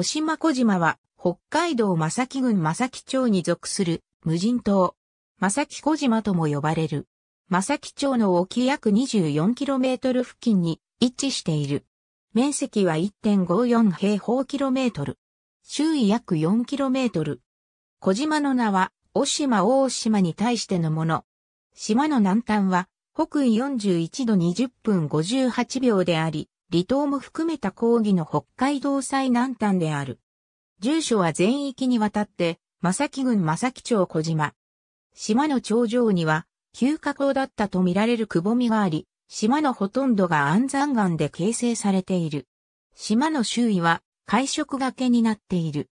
渡島小島は、北海道正木郡正木町に属する無人島。正木小島とも呼ばれる。正木町の沖約 24km 付近に位置している。面積は1.54平方キロメートル。周囲約 4km。小島の名は、大島大島に対してのもの。島の南端は、北緯41度20分58秒であり、離島も含めた講義の北海道最南端である。住所は全域にわたって、正木郡正木町小島。島の頂上には、旧河口だったとみられるくぼみがあり、島のほとんどが安山岩で形成されている。島の周囲は、海食崖になっている。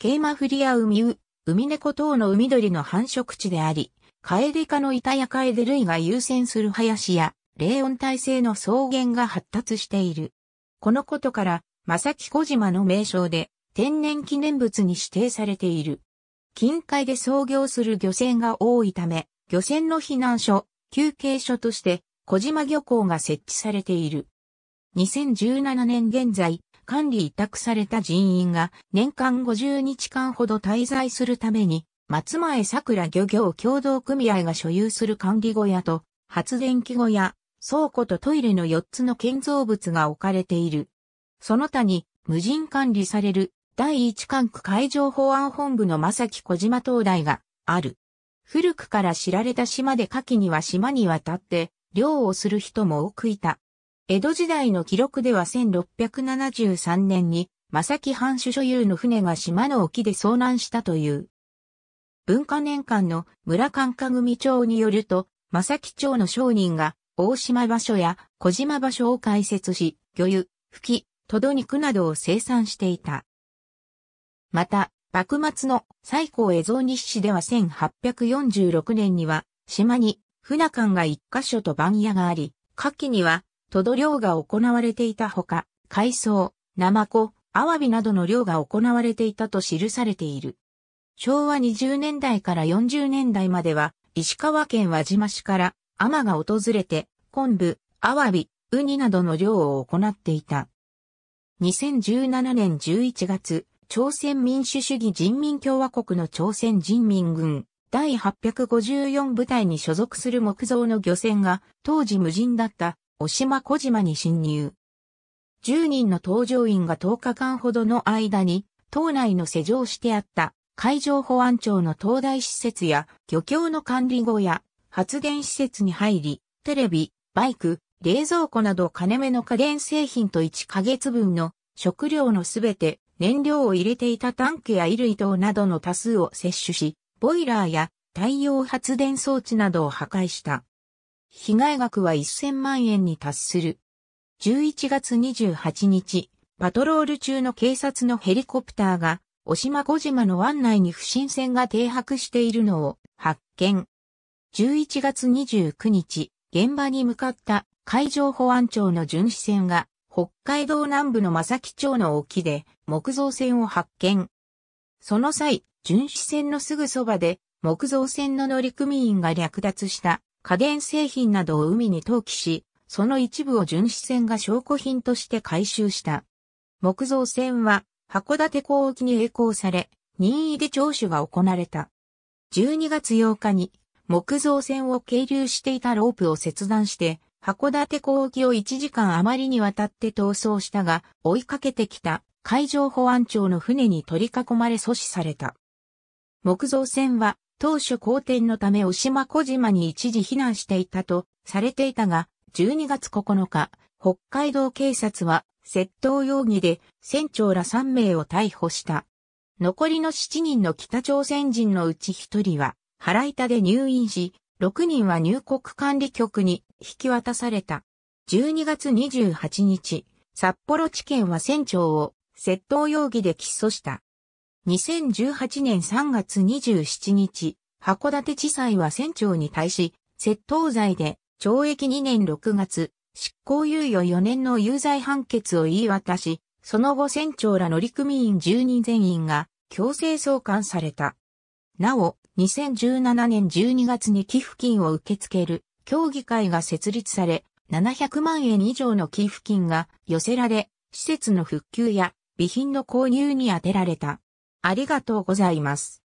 ケイマフリアウミウ、ウミネコ等の海鳥の繁殖地であり、カエデ科のイタヤカエデ類が優先する林や、冷温体制の草原が発達している。このことから、正木小島の名称で天然記念物に指定されている。近海で操業する漁船が多いため、漁船の避難所、休憩所として小島漁港が設置されている。2017年現在、管理委託された人員が年間50日間ほど滞在するために、松前桜漁業協同組合が所有する管理小屋と発電機小屋、倉庫とトイレの4つの建造物が置かれている。その他に、無人管理される、第一管区海上保安本部の正木小島灯台がある。古くから知られた島で夏季には島に渡って、漁をする人も多くいた。江戸時代の記録では1673年に、正木藩主所有の船が島の沖で遭難したという。文化年間の村官家組長によると、正木町の商人が大島場所や小島場所を開設し、魚油、吹き、とど肉などを生産していた。また、幕末の最高江夷日誌では1846年には、島に船間が一箇所と番屋があり、夏季には、とど漁が行われていたほか、海藻、ナマコ、アワビなどの漁が行われていたと記されている。昭和20年代から40年代までは、石川県輪島市から天が訪れて、昆布、アワビ、ウニなどの漁を行っていた。2017年11月、朝鮮民主主義人民共和国の朝鮮人民軍第854部隊に所属する木造の漁船が当時無人だった小島小島に侵入。10人の搭乗員が10日間ほどの間に島内の施錠してあった海上保安庁の灯台施設や漁協の管理小屋、発電施設に入り、テレビ、バイク、冷蔵庫など金目の家電製品と1ヶ月分の食料のすべて燃料を入れていたタンクや衣類等などの多数を摂取し、ボイラーや太陽発電装置などを破壊した。被害額は1000万円に達する。11月28日、パトロール中の警察のヘリコプターが、お島小島の湾内に不審船が停泊しているのを発見。11月29日、現場に向かった海上保安庁の巡視船が北海道南部の正木町の沖で木造船を発見。その際、巡視船のすぐそばで木造船の乗組員が略奪した家電製品などを海に投棄し、その一部を巡視船が証拠品として回収した。木造船は函館港沖に栄光され、任意で聴取が行われた。12月8日に木造船を係留していたロープを切断して、函館港沖を1時間余りにわたって逃走したが、追いかけてきた海上保安庁の船に取り囲まれ阻止された。木造船は当初好転のため、お島小島に一時避難していたとされていたが、12月9日、北海道警察は窃盗容疑で船長ら3名を逮捕した。残りの7人の北朝鮮人のうち1人は腹板で入院し、6人は入国管理局に引き渡された。12月28日、札幌地検は船長を窃盗容疑で起訴した。2018年3月27日、函館地裁は船長に対し、窃盗罪で懲役2年6月、執行猶予4年の有罪判決を言い渡し、その後船長ら乗組員10人全員が強制送還された。なお、2017年12月に寄付金を受け付ける協議会が設立され、700万円以上の寄付金が寄せられ、施設の復旧や備品の購入に充てられた。ありがとうございます。